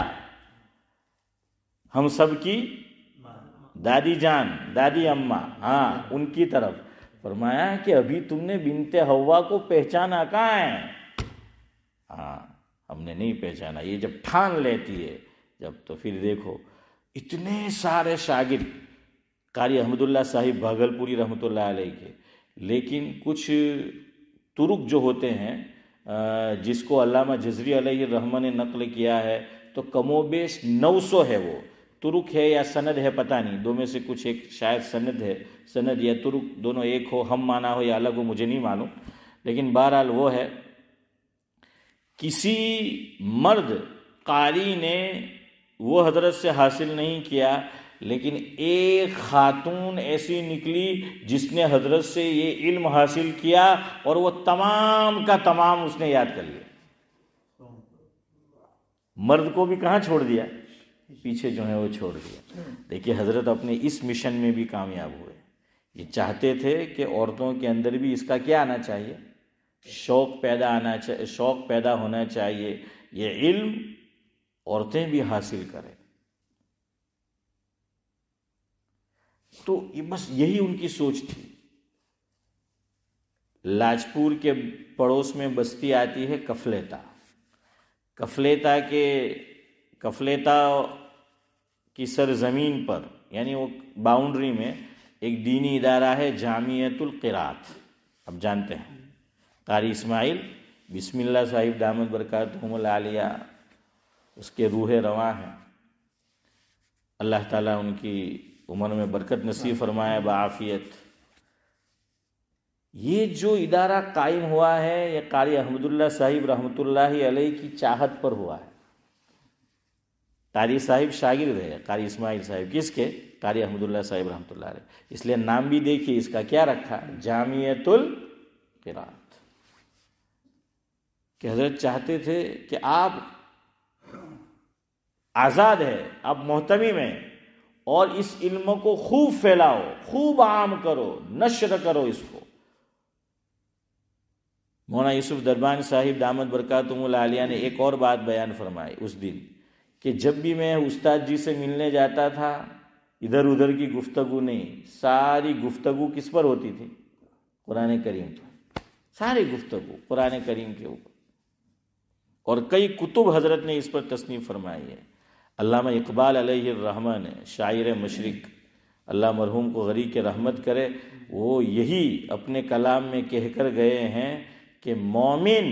ہم سب کی دادی جان دادی اماں ہاں ان کی طرف فرمایا کہ ابھی تم نے بنتے ہوا کو پہچانا کہاں ہے ہاں ہم نے نہیں پہچانا یہ جب ٹھان لیتی ہے جب تو پھر دیکھو اتنے سارے شاگرد قاری احمد اللہ صاحب بھاگل پوری رحمۃ اللہ علیہ کے لیکن کچھ ترک جو ہوتے ہیں جس کو علامہ جزری علیہ نے نقل کیا ہے تو کم و بیش نو سو ہے وہ ترک ہے یا سند ہے پتہ نہیں دو میں سے کچھ ایک شاید سند ہے سند یا ترک دونوں ایک ہو ہم مانا ہو یا الگ ہو مجھے نہیں معلوم لیکن بہرحال وہ ہے کسی مرد قاری نے وہ حضرت سے حاصل نہیں کیا لیکن ایک خاتون ایسی نکلی جس نے حضرت سے یہ علم حاصل کیا اور وہ تمام کا تمام اس نے یاد کر لیا مرد کو بھی کہاں چھوڑ دیا پیچھے جو ہے وہ چھوڑ دیا دیکھیے حضرت اپنے اس مشن میں بھی کامیاب ہوئے یہ چاہتے تھے کہ عورتوں کے اندر بھی اس کا کیا آنا چاہیے شوق پیدا آنا چاہ شوق پیدا ہونا چاہیے یہ علم عورتیں بھی حاصل کریں تو بس یہی ان کی سوچ تھی لاجپور کے پڑوس میں بستی آتی ہے کفلیتا کفلیتا کے کفلیتا کی سرزمین پر یعنی وہ باؤنڈری میں ایک دینی ادارہ ہے جامعت القرات اب جانتے ہیں قاری اسماعیل بسم اللہ صاحب دامد برکات العالیہ اس کے روح رواں ہیں اللہ تعالیٰ ان کی عمر میں برکت نصیب فرمائے بعافیت یہ جو ادارہ قائم ہوا ہے یہ قاری احمد اللہ صاحب رحمۃ اللہ علیہ کی چاہت پر ہوا ہے قاری صاحب شاگرد ہے قاری اسماعیل صاحب کس کے قاری احمد اللہ صاحب رحمت اللہ علیہ اس لیے نام بھی دیکھیے اس کا کیا رکھا کہ حضرت چاہتے تھے کہ آپ آزاد ہے آپ محتمی میں اور اس علم کو خوب پھیلاؤ خوب عام کرو نشر کرو اس کو مولانا یوسف دربان صاحب دامد برکاتم العالیہ نے ایک اور بات بیان فرمائی اس دن کہ جب بھی میں استاد جی سے ملنے جاتا تھا ادھر ادھر کی گفتگو نہیں ساری گفتگو کس پر ہوتی تھی قرآن کریم پر ساری گفتگو قرآن کریم کے اوپر اور کئی کتب حضرت نے اس پر تصنیف فرمائی ہے علامہ اقبال علیہ نے شاعر مشرق اللہ مرحوم کو غری کے رحمت کرے وہ یہی اپنے کلام میں کہہ کر گئے ہیں کہ مومن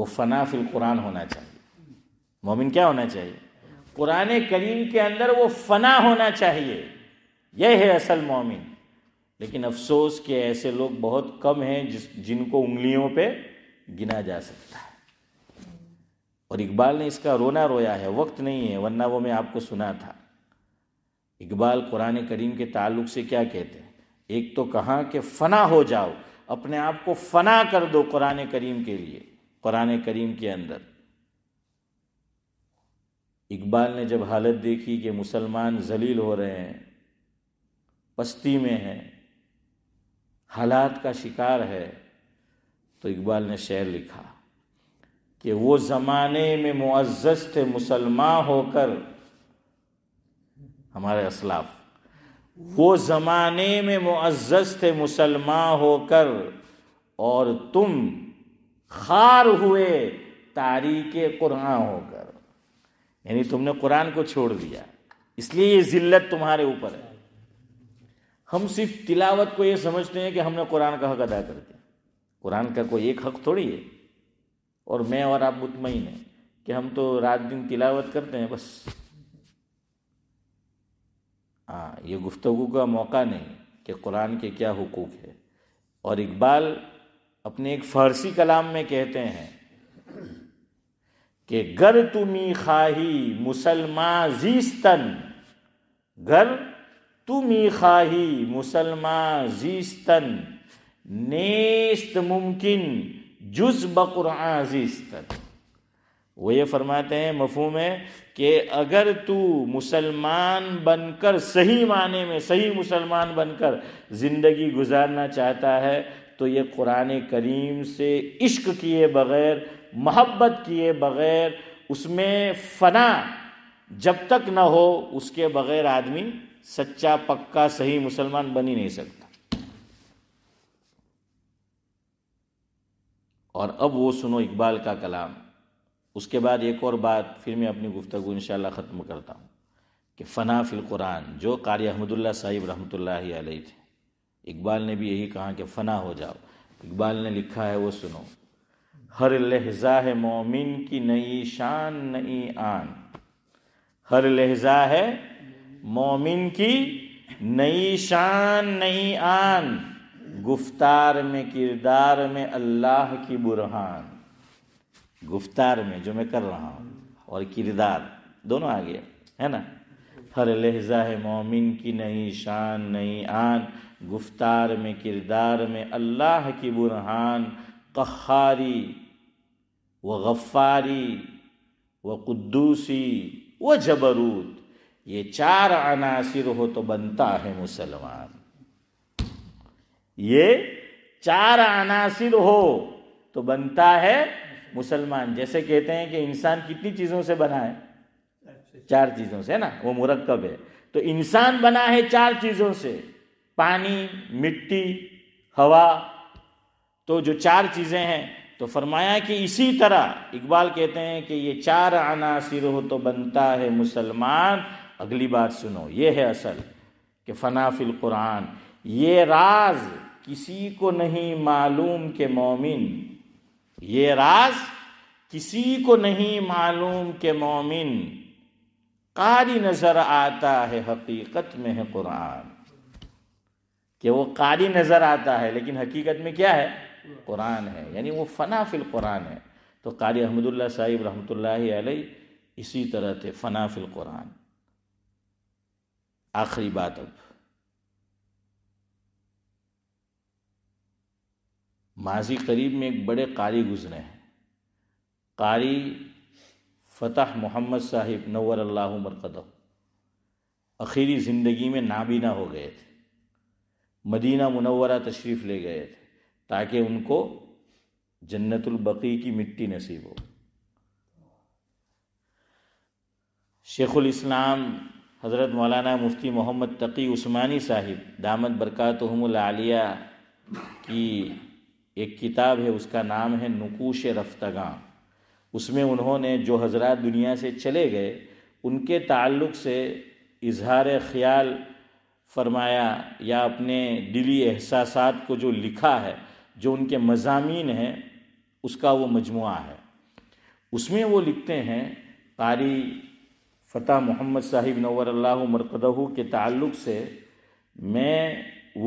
وہ فنا فی القرآن ہونا چاہیے مومن کیا ہونا چاہیے قرآن کریم کے اندر وہ فنا ہونا چاہیے یہ ہے اصل مومن لیکن افسوس کہ ایسے لوگ بہت کم ہیں جس جن کو انگلیوں پہ گنا جا سکتا ہے اور اقبال نے اس کا رونا رویا ہے وقت نہیں ہے ورنہ وہ میں آپ کو سنا تھا اقبال قرآن کریم کے تعلق سے کیا کہتے ہیں ایک تو کہاں کہ فنا ہو جاؤ اپنے آپ کو فنا کر دو قرآن کریم کے لیے قرآن کریم کے اندر اقبال نے جب حالت دیکھی کہ مسلمان ذلیل ہو رہے ہیں پستی میں ہیں حالات کا شکار ہے تو اقبال نے شعر لکھا کہ وہ زمانے میں معزز تھے مسلمہ ہو کر ہمارے اسلاف وہ زمانے میں معزز تھے مسلمان ہو کر اور تم خار ہوئے تاریخ قرآن ہو کر یعنی تم نے قرآن کو چھوڑ دیا اس لیے یہ ذلت تمہارے اوپر ہے ہم صرف تلاوت کو یہ سمجھتے ہیں کہ ہم نے قرآن کا حق ادا کر دیا قرآن کا کوئی ایک حق تھوڑی ہے اور میں اور آپ مطمئن ہیں کہ ہم تو رات دن تلاوت کرتے ہیں بس ہاں یہ گفتگو کا موقع نہیں کہ قرآن کے کیا حقوق ہے اور اقبال اپنے ایک فارسی کلام میں کہتے ہیں کہ گر تمی خواہی مسلمان زیستن گر تمی خواہی مسلمان زیستن نیست ممکن جز عزیز تک وہ یہ فرماتے ہیں مفہوم ہے کہ اگر تو مسلمان بن کر صحیح معنی میں صحیح مسلمان بن کر زندگی گزارنا چاہتا ہے تو یہ قرآن کریم سے عشق کیے بغیر محبت کیے بغیر اس میں فنا جب تک نہ ہو اس کے بغیر آدمی سچا پکا صحیح مسلمان بن ہی نہیں سکتا اور اب وہ سنو اقبال کا کلام اس کے بعد ایک اور بات پھر میں اپنی گفتگو انشاءاللہ ختم کرتا ہوں کہ فنا فی القرآن جو قاری احمد اللہ صاحب رحمۃ اللہ علیہ تھے اقبال نے بھی یہی کہا کہ فنا ہو جاؤ اقبال نے لکھا ہے وہ سنو ہر لہجہ ہے مومن کی نئی شان نئی آن ہر لہجہ ہے مومن کی نئی شان نئی آن گفتار میں کردار میں اللہ کی برہان گفتار میں جو میں کر رہا ہوں اور کردار دونوں آگے ہے نا ہر لہجہ ہے مومن کی نئی شان نئی آن گفتار میں کردار میں اللہ کی برہان قخاری و غفاری و قدوسی و جبرود یہ چار عناصر ہو تو بنتا ہے مسلمان یہ چار عناصر ہو تو بنتا ہے مسلمان جیسے کہتے ہیں کہ انسان کتنی چیزوں سے بنا ہے چار چیزوں سے ہے نا وہ مرکب ہے تو انسان بنا ہے چار چیزوں سے پانی مٹی ہوا تو جو چار چیزیں ہیں تو فرمایا کہ اسی طرح اقبال کہتے ہیں کہ یہ چار عناصر ہو تو بنتا ہے مسلمان اگلی بات سنو یہ ہے اصل کہ فی القرآن یہ راز کسی کو نہیں معلوم کے مومن یہ راز کسی کو نہیں معلوم کے مومن قاری نظر آتا ہے حقیقت میں ہے قرآن کہ وہ قاری نظر آتا ہے لیکن حقیقت میں کیا ہے قرآن ہے یعنی وہ فنا فی القرآن ہے تو قاری احمد اللہ صاحب رحمۃ اللہ علیہ اسی طرح تھے فنا فی القرآن آخری بات اب ماضی قریب میں ایک بڑے قاری گزرے ہیں قاری فتح محمد صاحب نور اللہ مرکز اخیری زندگی میں نابینا ہو گئے تھے مدینہ منورہ تشریف لے گئے تھے تاکہ ان کو جنت البقی کی مٹی نصیب ہو شیخ الاسلام حضرت مولانا مفتی محمد تقی عثمانی صاحب دامت برکاتہم العالیہ کی ایک کتاب ہے اس کا نام ہے نکوش رفتگاں اس میں انہوں نے جو حضرات دنیا سے چلے گئے ان کے تعلق سے اظہار خیال فرمایا یا اپنے دلی احساسات کو جو لکھا ہے جو ان کے مضامین ہیں اس کا وہ مجموعہ ہے اس میں وہ لکھتے ہیں قاری فتح محمد صاحب نور اللہ مرکدہ کے تعلق سے میں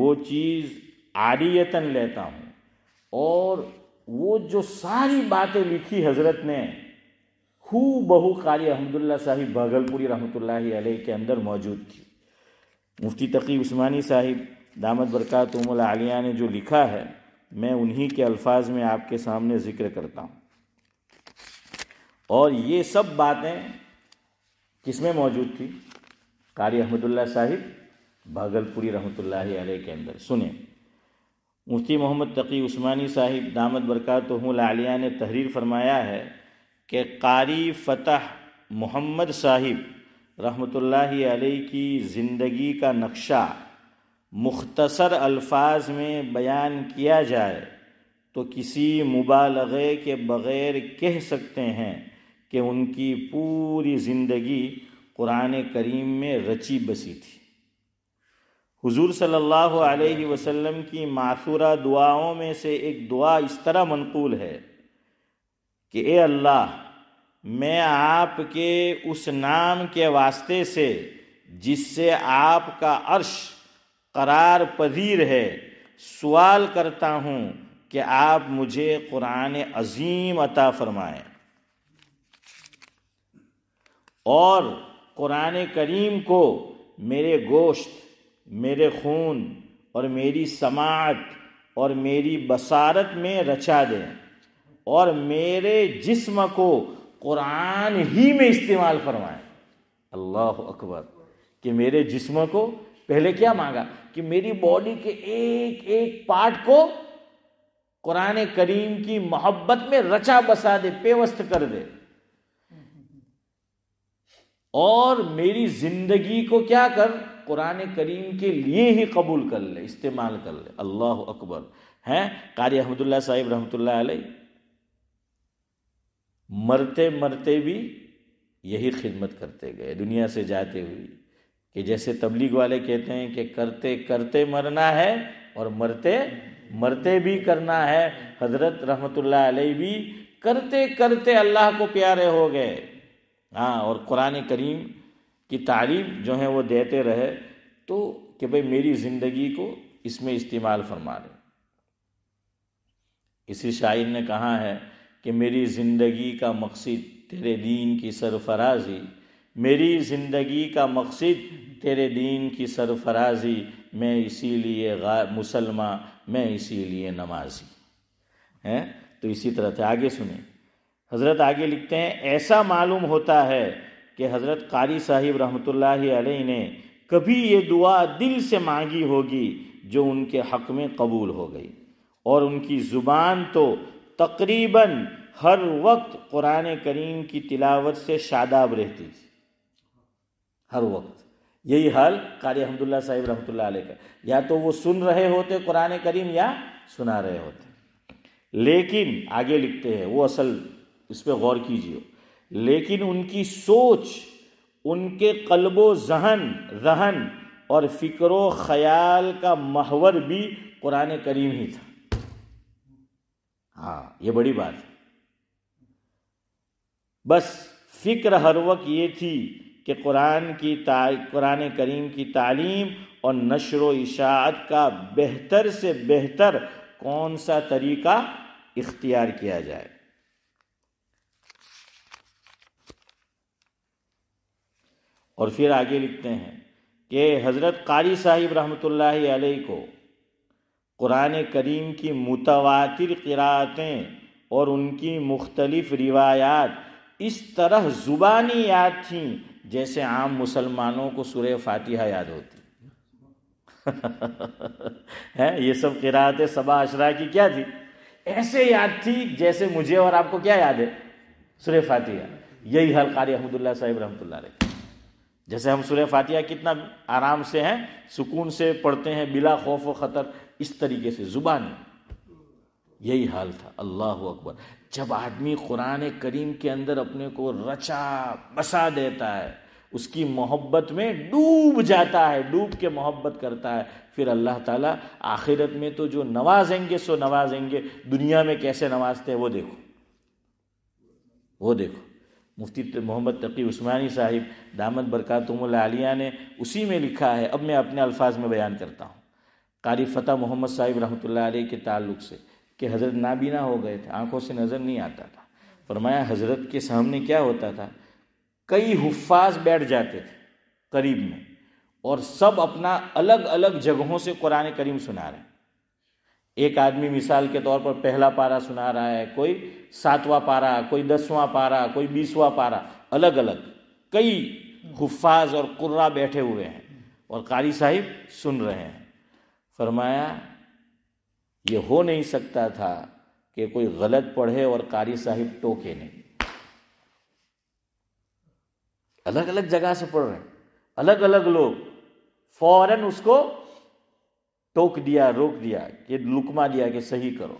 وہ چیز عاریتاً لیتا ہوں اور وہ جو ساری باتیں لکھی حضرت نے ہو بہو قاری احمد اللہ صاحب بھاگل پوری رحمۃ اللہ علیہ کے اندر موجود تھی مفتی تقی عثمانی صاحب دامت برکات ام العالیہ نے جو لکھا ہے میں انہی کے الفاظ میں آپ کے سامنے ذکر کرتا ہوں اور یہ سب باتیں کس میں موجود تھی قاری احمد اللہ صاحب بھاگل پوری رحمۃ اللہ علیہ کے اندر سنیں مفتی محمد تقی عثمانی صاحب دامد ہوں العالیہ نے تحریر فرمایا ہے کہ قاری فتح محمد صاحب رحمۃ اللہ علیہ کی زندگی کا نقشہ مختصر الفاظ میں بیان کیا جائے تو کسی مبالغے کے بغیر کہہ سکتے ہیں کہ ان کی پوری زندگی قرآن کریم میں رچی بسی تھی حضور صلی اللہ علیہ وسلم کی معصورہ دعاؤں میں سے ایک دعا اس طرح منقول ہے کہ اے اللہ میں آپ کے اس نام کے واسطے سے جس سے آپ کا عرش قرار پذیر ہے سوال کرتا ہوں کہ آپ مجھے قرآن عظیم عطا فرمائیں اور قرآن کریم کو میرے گوشت میرے خون اور میری سماعت اور میری بصارت میں رچا دیں اور میرے جسم کو قرآن ہی میں استعمال فرمائیں اللہ اکبر کہ میرے جسم کو پہلے کیا مانگا کہ میری باڈی کے ایک ایک پارٹ کو قرآن کریم کی محبت میں رچا بسا دے پیوست کر دے اور میری زندگی کو کیا کر قرآن کریم کے لیے ہی قبول کر لے استعمال کر لے اللہ اکبر ہے قاری احمد اللہ صاحب رحمۃ اللہ علیہ مرتے مرتے بھی یہی خدمت کرتے گئے دنیا سے جاتے ہوئے کہ جیسے تبلیغ والے کہتے ہیں کہ کرتے کرتے مرنا ہے اور مرتے مرتے بھی کرنا ہے حضرت رحمۃ اللہ علیہ بھی کرتے کرتے اللہ کو پیارے ہو گئے ہاں اور قرآن کریم کی تعلیم جو ہیں وہ دیتے رہے تو کہ بھائی میری زندگی کو اس میں استعمال فرما لے کسی شاعر نے کہا ہے کہ میری زندگی کا مقصد تیرے دین کی سرفرازی میری زندگی کا مقصد تیرے دین کی سرفرازی میں اسی لیے مسلمہ میں اسی لیے نمازی ہیں تو اسی طرح تھے آگے سنیں حضرت آگے لکھتے ہیں ایسا معلوم ہوتا ہے کہ حضرت قاری صاحب رحمۃ اللہ علیہ نے کبھی یہ دعا دل سے مانگی ہوگی جو ان کے حق میں قبول ہو گئی اور ان کی زبان تو تقریباً ہر وقت قرآن کریم کی تلاوت سے شاداب رہتی تھی ہر وقت یہی حال قاری حمد اللہ صاحب رحمۃ اللہ علیہ کا یا تو وہ سن رہے ہوتے قرآن کریم یا سنا رہے ہوتے لیکن آگے لکھتے ہیں وہ اصل اس پہ غور کیجیے لیکن ان کی سوچ ان کے قلب و ذہن ذہن اور فکر و خیال کا محور بھی قرآن کریم ہی تھا ہاں یہ بڑی بات ہے بس فکر ہر وقت یہ تھی کہ قرآن کی قرآن کریم کی تعلیم اور نشر و اشاعت کا بہتر سے بہتر کون سا طریقہ اختیار کیا جائے اور پھر آگے لکھتے ہیں کہ حضرت قاری صاحب رحمۃ اللہ علیہ کو قرآن کریم کی متواتر قرآتیں اور ان کی مختلف روایات اس طرح زبانی یاد تھیں جیسے عام مسلمانوں کو سورہ فاتحہ یاد ہوتی یہ سب قرآت صبا اشرا کی کیا تھی ایسے یاد تھی جیسے مجھے اور آپ کو کیا یاد ہے سورہ فاتحہ یہی حل قاری احمد اللہ صاحب رحمۃ اللہ علیہ جیسے ہم سورہ فاتحہ کتنا آرام سے ہیں سکون سے پڑھتے ہیں بلا خوف و خطر اس طریقے سے زبان یہی حال تھا اللہ اکبر جب آدمی قرآن کریم کے اندر اپنے کو رچا بسا دیتا ہے اس کی محبت میں ڈوب جاتا ہے ڈوب کے محبت کرتا ہے پھر اللہ تعالیٰ آخرت میں تو جو نوازیں گے سو نوازیں گے دنیا میں کیسے نوازتے ہیں وہ دیکھو وہ دیکھو مفتی محمد تقی عثمانی صاحب دامت برکاتم اللہ نے اسی میں لکھا ہے اب میں اپنے الفاظ میں بیان کرتا ہوں قاری فتح محمد صاحب رحمۃ اللہ علیہ کے تعلق سے کہ حضرت نابینا ہو گئے تھے آنکھوں سے نظر نہیں آتا تھا فرمایا حضرت کے سامنے کیا ہوتا تھا کئی حفاظ بیٹھ جاتے تھے قریب میں اور سب اپنا الگ الگ جگہوں سے قرآن کریم سنا رہے ہیں ایک آدمی مثال کے طور پر پہلا پارا سنا رہا ہے کوئی ساتواں پارا کوئی دسواں پارا کوئی بیسواں پارا الگ الگ کئی حفاظ اور بیٹھے ہوئے ہیں اور قاری صاحب سن رہے ہیں فرمایا یہ ہو نہیں سکتا تھا کہ کوئی غلط پڑھے اور قاری صاحب ٹوکے نہیں الگ الگ جگہ سے پڑھ رہے ہیں الگ الگ لوگ فوراً اس کو ٹوک دیا روک دیا کہ لکما دیا کہ صحیح کرو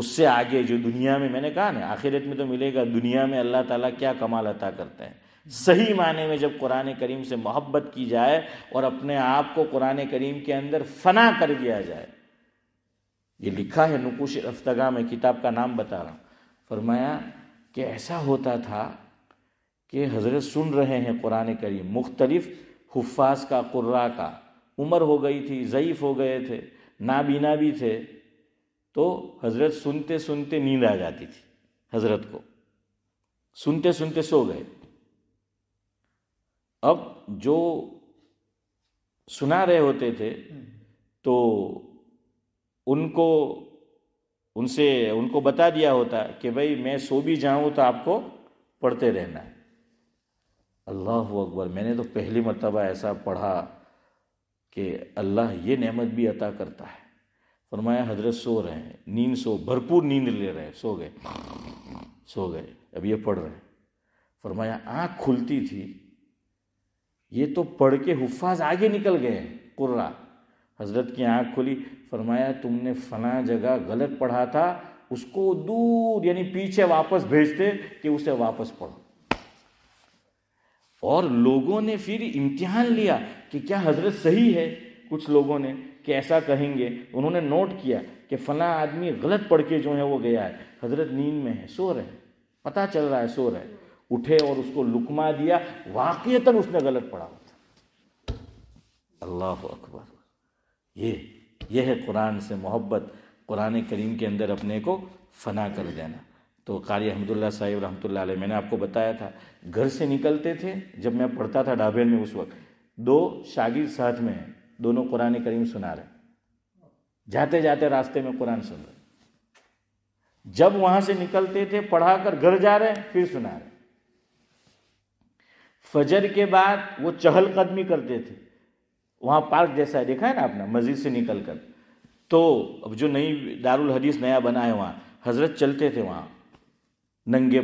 اس سے آگے جو دنیا میں میں نے کہا نا آخرت میں تو ملے گا دنیا میں اللہ تعالیٰ کیا کمال عطا کرتے ہیں صحیح معنی میں جب قرآن کریم سے محبت کی جائے اور اپنے آپ کو قرآن کریم کے اندر فنا کر دیا جائے یہ لکھا ہے نقوش افتگاہ میں کتاب کا نام بتا رہا ہوں فرمایا کہ ایسا ہوتا تھا کہ حضرت سن رہے ہیں قرآن کریم مختلف حفاظ کا قرا کا عمر ہو گئی تھی ضعیف ہو گئے تھے نابینا بھی تھے تو حضرت سنتے سنتے نیند آ جاتی تھی حضرت کو سنتے سنتے سو گئے اب جو سنا رہے ہوتے تھے تو ان کو ان سے ان کو بتا دیا ہوتا کہ بھائی میں سو بھی جاؤں تو آپ کو پڑھتے رہنا ہے اللہ اکبر میں نے تو پہلی مرتبہ ایسا پڑھا کہ اللہ یہ نعمت بھی عطا کرتا ہے فرمایا حضرت سو رہے ہیں نیند سو بھرپور نیند لے رہے ہیں سو گئے سو گئے اب یہ پڑھ رہے ہیں فرمایا آنکھ کھلتی تھی یہ تو پڑھ کے حفاظ آگے نکل گئے ہیں قرا حضرت کی آنکھ کھلی فرمایا تم نے فنا جگہ غلط پڑھا تھا اس کو دور یعنی پیچھے واپس بھیجتے کہ اسے واپس پڑھو اور لوگوں نے پھر امتحان لیا کہ کیا حضرت صحیح ہے کچھ لوگوں نے کہ ایسا کہیں گے انہوں نے نوٹ کیا کہ فلاں آدمی غلط پڑھ کے جو ہے وہ گیا ہے حضرت نیند میں ہے سو رہے پتہ چل رہا ہے سو رہے اٹھے اور اس کو لکما دیا واقع اس نے غلط پڑھا ہوتا اللہ اکبر یہ یہ ہے قرآن سے محبت قرآن کریم کے اندر اپنے کو فنا کر دینا تو قاری احمد اللہ صاحب رحمت اللہ علیہ میں نے آپ کو بتایا تھا گھر سے نکلتے تھے جب میں پڑھتا تھا ڈابین میں اس وقت دو شاگرد ساتھ میں ہیں دونوں قرآن کریم سنا رہے جاتے جاتے راستے میں قرآن سن رہے جب وہاں سے نکلتے تھے پڑھا کر گھر جا رہے پھر سنا رہے فجر کے بعد وہ چہل قدمی کرتے تھے وہاں پارک جیسا ہے دیکھا ہے نا آپ نے مسجد سے نکل کر تو اب جو نئی دار الحدیث نیا بنا ہے وہاں حضرت چلتے تھے وہاں ننگے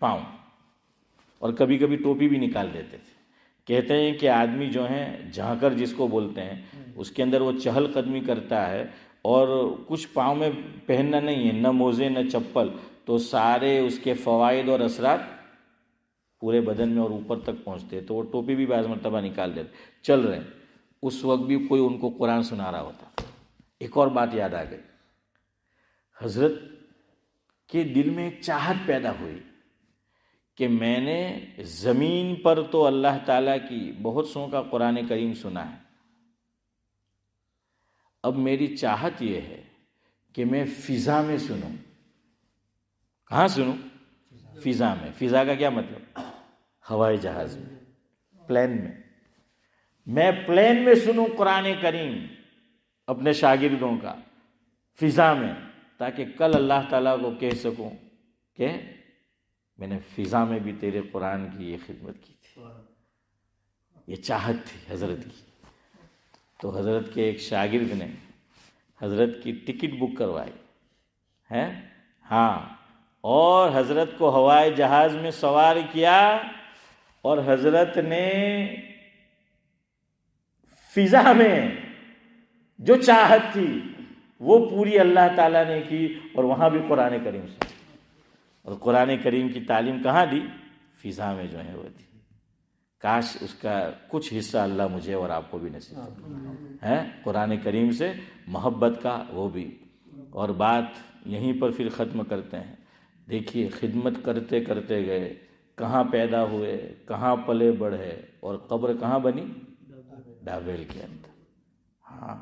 پاؤں اور کبھی کبھی ٹوپی بھی نکال دیتے تھے کہتے ہیں کہ آدمی جو ہیں جھانکر کر جس کو بولتے ہیں اس کے اندر وہ چہل قدمی کرتا ہے اور کچھ پاؤں میں پہننا نہیں ہے نہ موزے نہ چپل تو سارے اس کے فوائد اور اثرات پورے بدن میں اور اوپر تک پہنچتے تو وہ ٹوپی بھی بعض مرتبہ نکال دیتے چل رہے ہیں اس وقت بھی کوئی ان کو قرآن سنا رہا ہوتا ایک اور بات یاد آ گئی حضرت کے دل میں چاہت پیدا ہوئی کہ میں نے زمین پر تو اللہ تعالیٰ کی بہت سو کا قرآن کریم سنا ہے اب میری چاہت یہ ہے کہ میں فضا میں سنوں کہاں سنوں فضا میں فضا کا کیا مطلب ہوائی جہاز میں پلین میں میں پلین میں سنوں قرآن کریم اپنے شاگردوں کا فضا میں تاکہ کل اللہ تعالیٰ کو کہہ سکوں کہ میں نے فضا میں بھی تیرے قرآن کی یہ خدمت کی تھی یہ چاہت تھی حضرت کی تو حضرت کے ایک شاگرد نے حضرت کی ٹکٹ بک کروائی ہے ہاں اور حضرت کو ہوائی جہاز میں سوار کیا اور حضرت نے فضا میں جو چاہت تھی وہ پوری اللہ تعالیٰ نے کی اور وہاں بھی قرآن کریم سے اور قرآن کریم کی تعلیم کہاں دی فضا میں جو ہے وہ دی کاش اس کا کچھ حصہ اللہ مجھے اور آپ کو بھی نصیب ہے قرآن کریم سے محبت کا وہ بھی اور بات یہیں پر پھر ختم کرتے ہیں دیکھیے خدمت کرتے کرتے گئے کہاں پیدا ہوئے کہاں پلے بڑھے اور قبر کہاں بنی ڈابیل کے اندر ہاں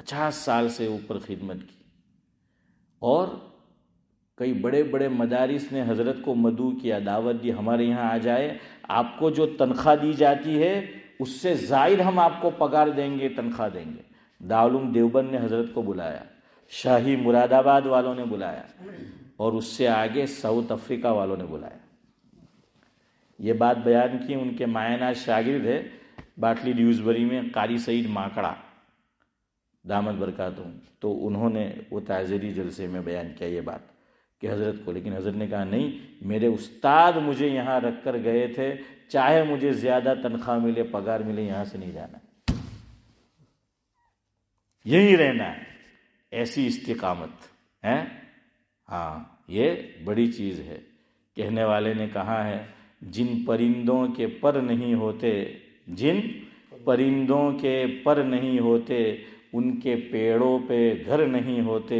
پچاس سال سے اوپر خدمت کی اور کئی بڑے بڑے مدارس نے حضرت کو مدعو کیا دعوت دی ہمارے یہاں آ جائے آپ کو جو تنخواہ دی جاتی ہے اس سے زائد ہم آپ کو پگار دیں گے تنخواہ دیں گے دارالعلوم دیوبند نے حضرت کو بلایا شاہی مراد آباد والوں نے بلایا اور اس سے آگے ساؤتھ افریقہ والوں نے بلایا یہ بات بیان کی ان کے مائع شاگرد ہے باٹلی نیوز بری میں قاری سعید ماکڑا دامت برکاتوں تو انہوں نے وہ تاجری جلسے میں بیان کیا یہ بات کہ حضرت کو لیکن حضرت نے کہا نہیں میرے استاد مجھے یہاں رکھ کر گئے تھے چاہے مجھے زیادہ تنخواہ ملے پگار ملے یہاں سے نہیں جانا یہی رہنا ایسی استقامت ہے ہاں یہ بڑی چیز ہے کہنے والے نے کہا ہے جن پرندوں کے پر نہیں ہوتے جن پرندوں کے پر نہیں ہوتے ان کے پیڑوں پہ گھر نہیں ہوتے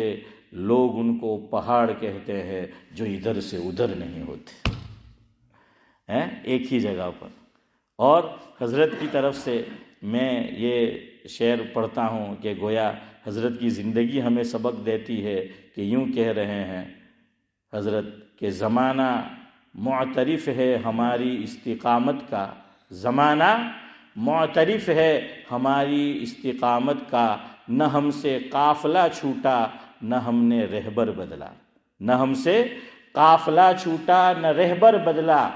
لوگ ان کو پہاڑ کہتے ہیں جو ادھر سے ادھر نہیں ہوتے ہیں ایک ہی جگہ پر اور حضرت کی طرف سے میں یہ شعر پڑھتا ہوں کہ گویا حضرت کی زندگی ہمیں سبق دیتی ہے کہ یوں کہہ رہے ہیں حضرت کہ زمانہ معترف ہے ہماری استقامت کا زمانہ معترف ہے ہماری استقامت کا نہ ہم سے قافلہ چھوٹا نہ ہم نے رہبر بدلا نہ ہم سے قافلہ چھوٹا نہ رہبر بدلا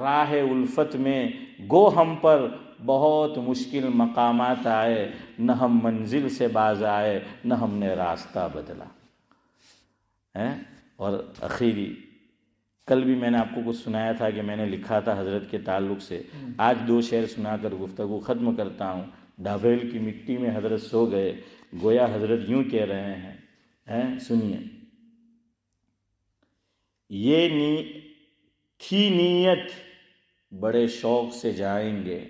راہ الفت میں گو ہم پر بہت مشکل مقامات آئے نہ ہم منزل سے باز آئے نہ ہم نے راستہ بدلا اور اخیری کل بھی میں نے آپ کو کچھ سنایا تھا کہ میں نے لکھا تھا حضرت کے تعلق سے آج دو شعر سنا کر گفتگو ختم کرتا ہوں ڈھابیل کی مٹی میں حضرت سو گئے گویا حضرت یوں کہہ رہے ہیں سنیے یہ تھی نیت بڑے شوق سے جائیں گے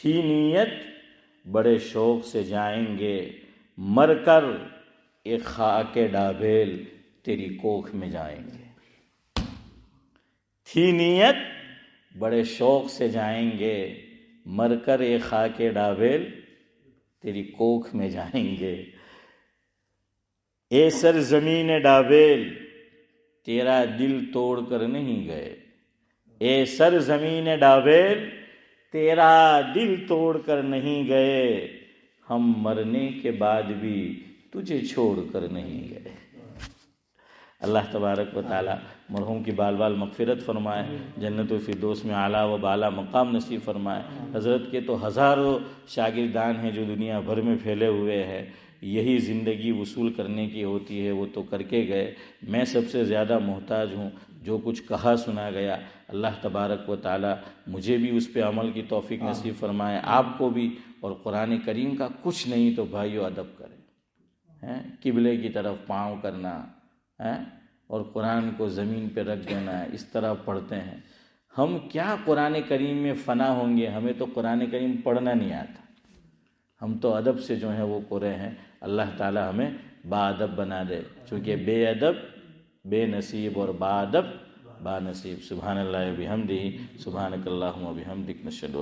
تھی نیت بڑے شوق سے جائیں گے مر کر ایک خاک ڈھابھیل تیری کوکھ میں جائیں گے تھی نیت بڑے شوق سے جائیں گے مر کر اے خاک ڈابیل تیری کوکھ میں جائیں گے اے سر زمین ڈابیل تیرا دل توڑ کر نہیں گئے اے سر زمین ڈابیل تیرا دل توڑ کر نہیں گئے ہم مرنے کے بعد بھی تجھے چھوڑ کر نہیں گئے اللہ تبارک و تعالی مرحوم کی بال بال مغفرت فرمائے جنت و فردوس میں اعلیٰ و بالا مقام نصیب فرمائے حضرت کے تو ہزاروں شاگردان ہیں جو دنیا بھر میں پھیلے ہوئے ہیں یہی زندگی وصول کرنے کی ہوتی ہے وہ تو کر کے گئے میں سب سے زیادہ محتاج ہوں جو کچھ کہا سنا گیا اللہ تبارک و تعالی مجھے بھی اس پہ عمل کی توفیق نصیب فرمائے آپ کو بھی اور قرآن کریم کا کچھ نہیں تو بھائیو ادب کریں قبلے کی طرف پاؤں کرنا ہیں اور قرآن کو زمین پہ رکھ دینا ہے اس طرح پڑھتے ہیں ہم کیا قرآن کریم میں فنا ہوں گے ہمیں تو قرآن کریم پڑھنا نہیں آتا ہم تو ادب سے جو ہیں وہ قرے ہیں اللہ تعالی ہمیں با ادب بنا دے چونکہ بے ادب بے نصیب اور با ادب با نصیب سبحان اللہ ابھی ہم دہی سبحان کلّاہوں ابھی ہم دکنشل